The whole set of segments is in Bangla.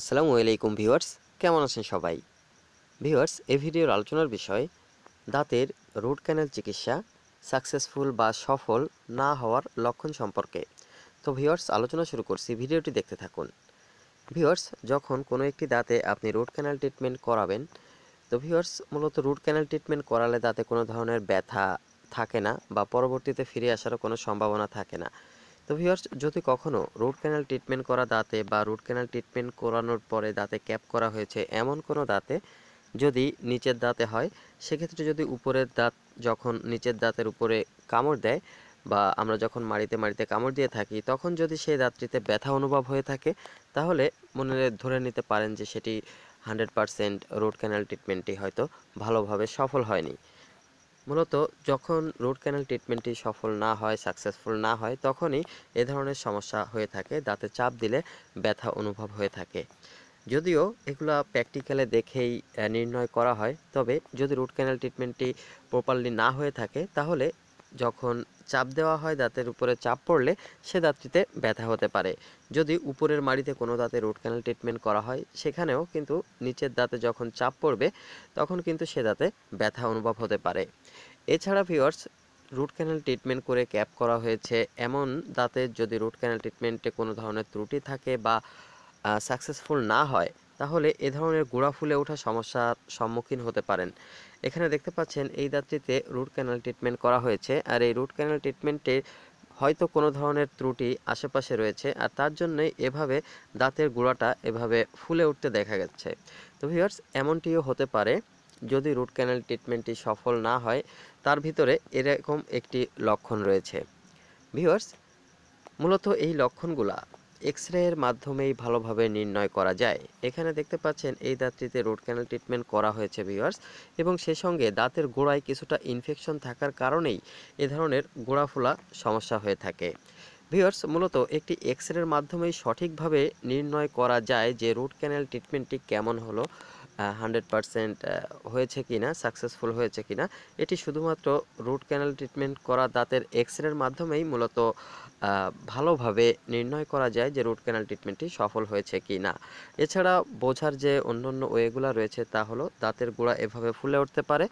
আসসালামু আলাইকুম ভিউয়ার্স কেমন আছেন সবাই ভিউয়ার্স এই ভিডিওর আলোচনার বিষয় দাঁতের রুট ক্যানেল চিকিৎসা সাকসেসফুল বা সফল না হওয়ার লক্ষণ সম্পর্কে তো ভিউয়ার্স আলোচনা শুরু করছি ভিডিওটি দেখতে থাকুন ভিউয়ার্স যখন কোনো একটি দাঁতে আপনি রুট ক্যানেল ট্রিটমেন্ট করাবেন তো ভিউয়ার্স মূলত রুট ক্যানেল ট্রিটমেন্ট করালে দাঁতে কোনো ধরনের ব্যথা থাকে না বা পরবর্তীতে ফিরে আসারও কোনো সম্ভাবনা থাকে না তো ভিউয়ার্স যদি কখনও রুট ক্যানাল ট্রিটমেন্ট করা দাঁতে বা রুট ক্যানাল ট্রিটমেন্ট করানোর পরে দাঁতে ক্যাপ করা হয়েছে এমন কোনো দাঁতে যদি নিচের দাঁতে হয় সেক্ষেত্রে যদি উপরের দাঁত যখন নিচের দাঁতের উপরে কামড় দেয় বা আমরা যখন মাড়িতে মাড়িতে কামড় দিয়ে থাকি তখন যদি সেই দাঁতটিতে ব্যথা অনুভব হয়ে থাকে তাহলে মনে ধরে নিতে পারেন যে সেটি হান্ড্রেড পারসেন্ট রুট ক্যানাল ট্রিটমেন্টটি হয়তো ভালোভাবে সফল হয়নি মূলত যখন রুট ক্যানেল ট্রিটমেন্টটি সফল না হয় সাকসেসফুল না হয় তখনই এ ধরনের সমস্যা হয়ে থাকে দাঁতে চাপ দিলে ব্যথা অনুভব হয়ে থাকে যদিও এগুলো প্র্যাকটিক্যালে দেখেই নির্ণয় করা হয় তবে যদি রুট ক্যানেল ট্রিটমেন্টটি প্রপারলি না হয়ে থাকে তাহলে যখন চাপ দেওয়া হয় দাঁতের উপরে চাপ পড়লে সে দাঁতটিতে ব্যথা হতে পারে যদি উপরের মাড়িতে কোনো দাঁতে রুট ক্যানেল ট্রিটমেন্ট করা হয় সেখানেও কিন্তু নিচের দাঁতে যখন চাপ পড়বে তখন কিন্তু সে দাঁতে ব্যথা অনুভব হতে পারে এছাড়া ভিওর্স রুট ক্যানেল ট্রিটমেন্ট করে ক্যাপ করা হয়েছে এমন দাঁতের যদি রুট ক্যানেল ট্রিটমেন্টে কোনো ধরনের ত্রুটি থাকে বা সাকসেসফুল না হয় তাহলে এ ধরনের গোড়া ফুলে ওঠা সমস্যার সম্মুখীন হতে পারেন এখানে দেখতে পাচ্ছেন এই দাঁতটিতে রুট ক্যানাল ট্রিটমেন্ট করা হয়েছে আর এই রুট ক্যানাল ট্রিটমেন্টে হয়তো কোনো ধরনের ত্রুটি আশেপাশে রয়েছে আর তার জন্যই এভাবে দাঁতের গোড়াটা এভাবে ফুলে উঠতে দেখা যাচ্ছে তো ভিউয়ার্স এমনটিও হতে পারে যদি রুট ক্যানাল ট্রিটমেন্টটি সফল না হয় তার ভিতরে এরকম একটি লক্ষণ রয়েছে ভিউয়ার্স মূলত এই লক্ষণগুলা এক্সরের মাধ্যমেই ভালোভাবে নির্ণয় করা যায় এখানে দেখতে পাচ্ছেন এই দাঁতটিতে রুট ক্যানেল ট্রিটমেন্ট করা হয়েছে ভিউয়ার্স এবং সে সঙ্গে দাঁতের গোড়ায় কিছুটা ইনফেকশন থাকার কারণেই এ ধরনের গোড়া ফোলা সমস্যা হয়ে থাকে ভিউয়ার্স মূলত একটি এক্স মাধ্যমেই সঠিকভাবে নির্ণয় করা যায় যে রুট ক্যানেল ট্রিটমেন্টটি কেমন হলো হান্ড্রেড পারসেন্ট হয়েছে কি না সাকসেসফুল হয়েছে কি না এটি শুধুমাত্র রুট ক্যানাল ট্রিটমেন্ট করা দাঁতের এক্স রের মাধ্যমেই মূলত ভালোভাবে নির্ণয় করা যায় যে রুট ক্যানাল ট্রিটমেন্টটি সফল হয়েছে কি না এছাড়া বোঝার যে অন্যান্য ওয়েগুলো রয়েছে তা হলো দাঁতের গোড়া এভাবে ফুলে উঠতে পারে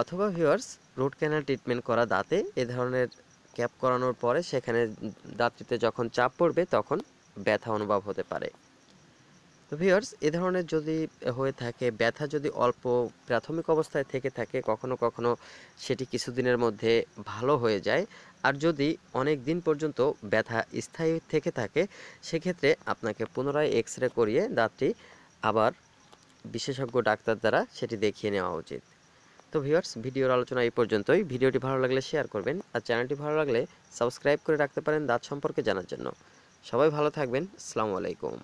অথবা ভিউয়ার্স রুট ক্যানাল ট্রিটমেন্ট করা দাঁতে এ ধরনের ক্যাপ করানোর পরে সেখানে দাঁতটিতে যখন চাপ পড়বে তখন ব্যথা অনুভব হতে পারে তো ভিওর্স এ ধরনের যদি হয়ে থাকে ব্যথা যদি অল্প প্রাথমিক অবস্থায় থেকে থাকে কখনো কখনো সেটি কিছুদিনের মধ্যে ভালো হয়ে যায় আর যদি অনেক দিন পর্যন্ত ব্যথা স্থায়ী থেকে থাকে সেক্ষেত্রে আপনাকে পুনরায় এক্স রে করিয়ে দাঁতটি আবার বিশেষজ্ঞ ডাক্তার দ্বারা সেটি দেখিয়ে নেওয়া উচিত তো ভিউয়ার্স ভিডিওর আলোচনা এই পর্যন্তই ভিডিওটি ভালো লাগলে শেয়ার করবেন আর চ্যানেলটি ভালো লাগলে সাবস্ক্রাইব করে রাখতে পারেন দাঁত সম্পর্কে জানার জন্য সবাই ভালো থাকবেন আসসালামু আলাইকুম